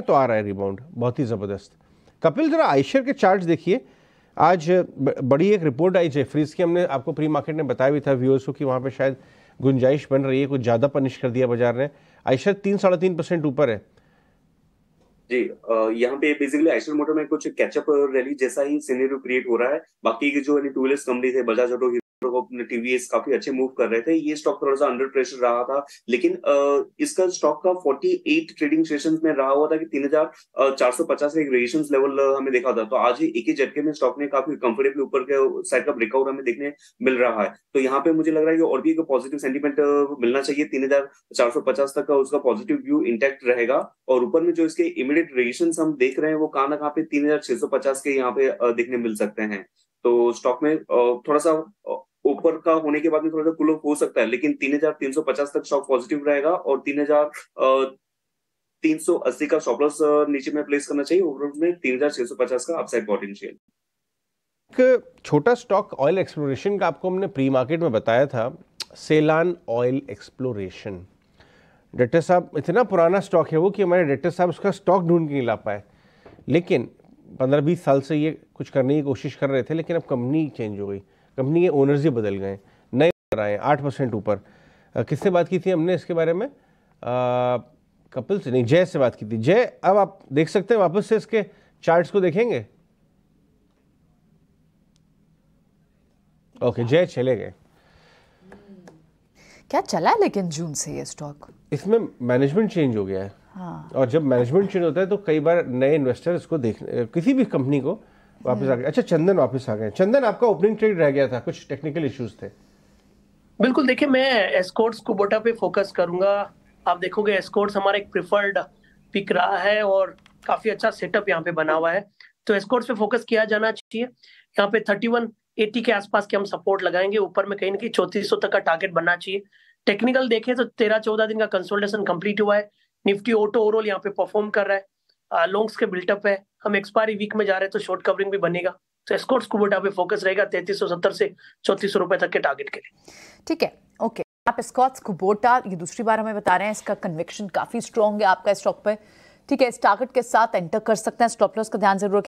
तो आ रहा है रिबाउंड बहुत ही ज़बरदस्त कपिल ज़रा आइशर के चार्ट देखिए आज बड़ी एक रिपोर्ट आई जेफरीज की हमने आपको प्री मार्केट ने बताया भी था व्यूअर्स को कि वहाँ पे शायद गुंजाइश बन रही है कुछ ज़्यादा पनिश कर दिया बाजार ने आइशर तीन साढ़े तीन परसेंट ऊपर है जी यहाँ पे बेसिकली आइशर मोटर में कुछ कैचअप रैली जैसा ही सीनेरियो क्रिएट हो रहा है बाकी जो टूरिस्ट कंपनी थे बजाज ऑटो अपने टीवीएस काफी अच्छे मूव कर रहे थे ये स्टॉक थोड़ा सा अंडर प्रेशर रहा था लेकिन इसका स्टॉक का 48 ट्रेडिंग सेशंस में रहा हुआ था कि तीन हजार चार सौ पचास एक रेजिस्टेंस लेवल हमें देखा था तो आज ही एक ही झटके में स्टॉक ने काफी कंफर्टेबली ऊपर के साइड का ब्रेकआउट हमें देखने मिल रहा है तो यहाँ पे मुझे लग रहा है कि और भी एक पॉजिटिव सेंटिमेंट मिलना चाहिए तीन तक का उसका पॉजिटिव व्यू इंटैक्ट रहेगा और ऊपर में जो इसके इमीडिएट रेजिस्टेंस हम देख रहे हैं वो कहाँ ना कहाँ पे तीन के यहाँ पे देखने मिल सकते हैं तो स्टॉक में थोड़ा सा ऊपर का होने के बाद में थोड़ा सा कुल हो सकता है लेकिन तीन तीन हजार सौ पचास तक स्टॉक पॉजिटिव रहेगा और तीन तीन हजार सौ अस्सी का स्टॉप लॉस नीचे में प्लेस करना चाहिए ओवरऑल में तीन हजार छह सौ पचास का अपसाइड पोटेंशियल एक छोटा स्टॉक ऑयल एक्सप्लोरेशन का आपको हमने प्री मार्केट में बताया था सेलान ऑयल एक्सप्लोरेशन डॉक्टर साहब इतना पुराना स्टॉक है वो कि हमारे डॉक्टर साहब उसका स्टॉक ढूंढ के नहीं ला पाए लेकिन पंद्रह बीस साल से ये कुछ करने की कोशिश कर रहे थे लेकिन अब कंपनी चेंज हो गई कंपनी के ओनर्स ही बदल गए नए आए आठ परसेंट ऊपर किससे बात की थी हमने इसके बारे में कपिल से नहीं जय से बात की थी जय अब आप देख सकते हैं वापस से इसके चार्ट्स को देखेंगे ओके जय चले गए क्या चला लेकिन जून से ये स्टॉक इसमें मैनेजमेंट चेंज हो गया है हाँ। और जब मैनेजमेंट चेंज होता है तो कई बार नए इन्वेस्टर इसको देख किसी भी कंपनी को वापस आ हम्म। गए अच्छा चंदन वापस आ गए चंदन आपका ओपनिंग ट्रेड रह गया था कुछ टेक्निकल इश्यूज थे बिल्कुल देखिए मैं एस्कोर्ट्स कुबोटा पे फोकस करूंगा आप देखोगे एस्कोर्ट्स हमारा एक प्रिफर्ड पिक रहा है और काफी अच्छा सेटअप यहाँ पे बना हुआ है तो एस्कोर्ट्स पे फोकस किया जाना चाहिए यहाँ पे थर्टी वन एटी के आसपास के हम सपोर्ट लगाएंगे ऊपर में कहीं ना कहीं चौतीस सौ तक का टारगेट बनना चाहिए टेक्निकल देखें तो तेरह चौदह दिन का कंसोल्टेशन कंप्लीट हुआ है निफ्टी ऑटो ओवरऑल यहाँ पे परफॉर्म कर रहा है लॉन्ग्स के बिल्टअप है हम एक्सपायरी वीक में जा रहे हैं तो शॉर्ट कवरिंग भी बनेगा तो को कुबोटा पे फोकस रहेगा तैतीस सौ सत्तर से चौतीस सौ रुपए तक के टारगेट के लिए ठीक है ओके आप स्कॉट्स कुबोटा ये दूसरी बार हमें बता रहे हैं इसका कन्विक्शन काफी स्ट्रॉन्ग है आपका स्टॉक पे ठीक है इस टारगेट के साथ एंटर कर सकते हैं स्टॉप लॉस का ध्यान जरूर